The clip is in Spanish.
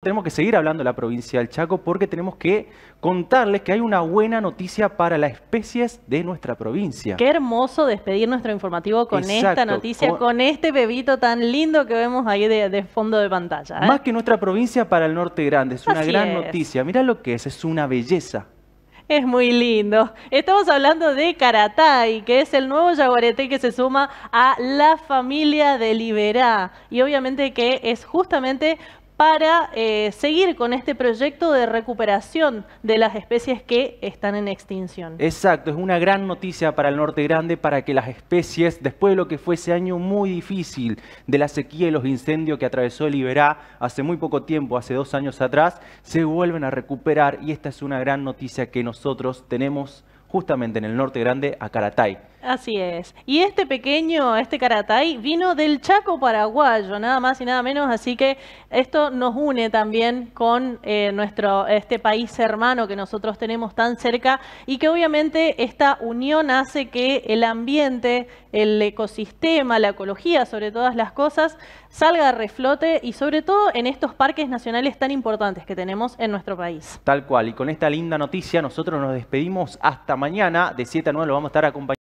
tenemos que seguir hablando de la provincia del Chaco porque tenemos que contarles que hay una buena noticia para las especies de nuestra provincia. Qué hermoso despedir nuestro informativo con esta noticia, con... este bebito tan lindo que vemos ahí de, fondo de pantalla. ¿eh? Más que nuestra provincia para el norte grande, es una gran noticia. Mira lo que es, es una belleza. Es muy lindo. Estamos hablando de Caratay, que es el nuevo Yaguarete que se suma a la familia de Liberá. Y obviamente que es justamente para eh, seguir con este proyecto de recuperación de las especies que están en extinción. Exacto, es una gran noticia para el Norte Grande para que las especies, después de lo que fue ese año muy difícil de la sequía y los incendios que atravesó el Iberá hace muy poco tiempo, hace dos años atrás, se vuelven a recuperar y esta es una gran noticia que nosotros tenemos justamente en el norte grande, a Caratay. Así es. Y este pequeño, este Caratay, vino del Chaco paraguayo, nada más y nada menos, así que esto nos une también con eh, nuestro, este país hermano que nosotros tenemos tan cerca y que obviamente esta unión hace que el ambiente, el ecosistema, la ecología, sobre todas las cosas, salga a reflote y sobre todo en estos parques nacionales tan importantes que tenemos en nuestro país. Tal cual, y con esta linda noticia nosotros nos despedimos hasta mañana de 7 a 9 lo vamos a estar acompañando.